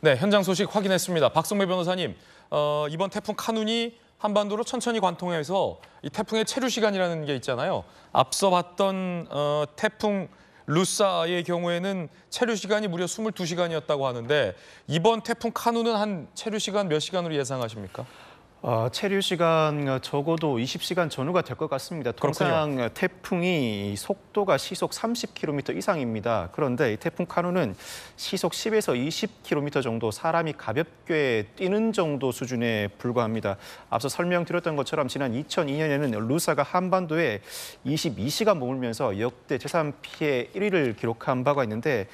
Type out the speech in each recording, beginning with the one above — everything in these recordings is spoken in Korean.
네, 현장 소식 확인했습니다. 박성배 변호사님, 어, 이번 태풍 카눈이 한반도로 천천히 관통해서 이 태풍의 체류 시간이라는 게 있잖아요. 앞서 봤던 어, 태풍 루사의 경우에는 체류 시간이 무려 22시간이었다고 하는데 이번 태풍 카눈은 한 체류 시간 몇 시간으로 예상하십니까? 어, 체류 시간 어, 적어도 20시간 전후가 될 것 같습니다. 통상 어, 태풍이 속도가 시속 30km 이상입니다. 그런데 이 태풍 카누는 시속 10에서 20km 정도 사람이 가볍게 뛰는 정도 수준에 불과합니다. 앞서 설명드렸던 것처럼 지난 2002년에는 루사가 한반도에 22시간 머물면서 역대 재산 피해 1위를 기록한 바가 있는데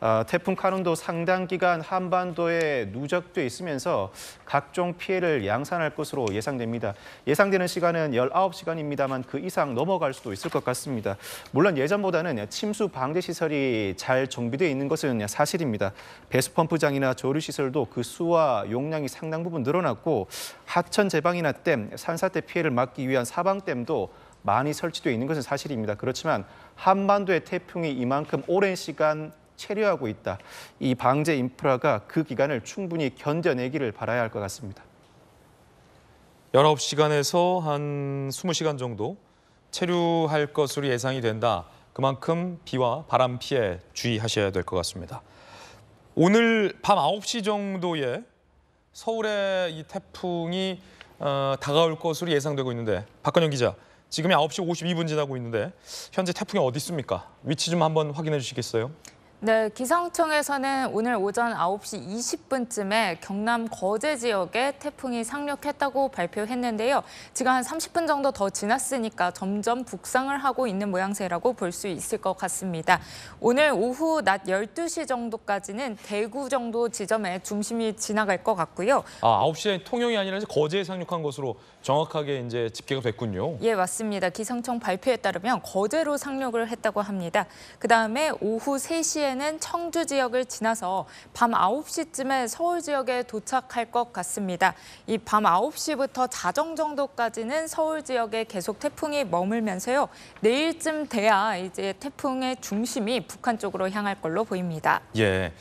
아, 태풍 카눈도 상당 기간 한반도에 누적돼 있으면서 각종 피해를 양산할 것으로 예상됩니다. 예상되는 시간은 19시간입니다만 그 이상 넘어갈 수도 있을 것 같습니다. 물론 예전보다는 침수 방제 시설이 잘 정비되어 있는 것은 사실입니다. 배수 펌프장이나 조류 시설도 그 수와 용량이 상당 부분 늘어났고 하천 제방이나 댐, 산사태 피해를 막기 위한 사방댐도 많이 설치되어 있는 것은 사실입니다. 그렇지만 한반도에 태풍이 이만큼 오랜 시간 체류하고 있다. 이 방제 인프라가 그 기간을 충분히 견뎌내기를 바라야 할 것 같습니다. 19시간에서 한 20시간 정도 체류할 것으로 예상이 된다. 그만큼 비와 바람 피해 주의하셔야 될 것 같습니다. 오늘 밤 9시 정도에 서울의 이 태풍이 어, 다가올 것으로 예상되고 있는데 박건영 기자, 지금이 9시 52분 지나고 있는데 현재 태풍이 어디 있습니까? 위치 좀 한번 확인해 주시겠어요? 네, 기상청에서는 오늘 오전 9시 20분쯤에 경남 거제 지역에 태풍이 상륙했다고 발표했는데요. 지금 한 30분 정도 더 지났으니까 점점 북상을 하고 있는 모양새라고 볼 수 있을 것 같습니다. 오늘 오후 낮 12시 정도까지는 대구 정도 지점에 중심이 지나갈 것 같고요. 아, 9시에 통영이 아니라 거제에 상륙한 것으로 정확하게 이제 집계가 됐군요. 예, 맞습니다. 기상청 발표에 따르면 거제로 상륙을 했다고 합니다. 그다음에 오후 3시에 시에는 청주 지역을 지나서 밤 9시쯤에 서울 지역에 도착할 것 같습니다. 이 밤 9시부터 자정 정도까지는 서울 지역에 계속 태풍이 머물면서요. 내일쯤 돼야 이제 태풍의 중심이 북한 쪽으로 향할 걸로 보입니다. 예.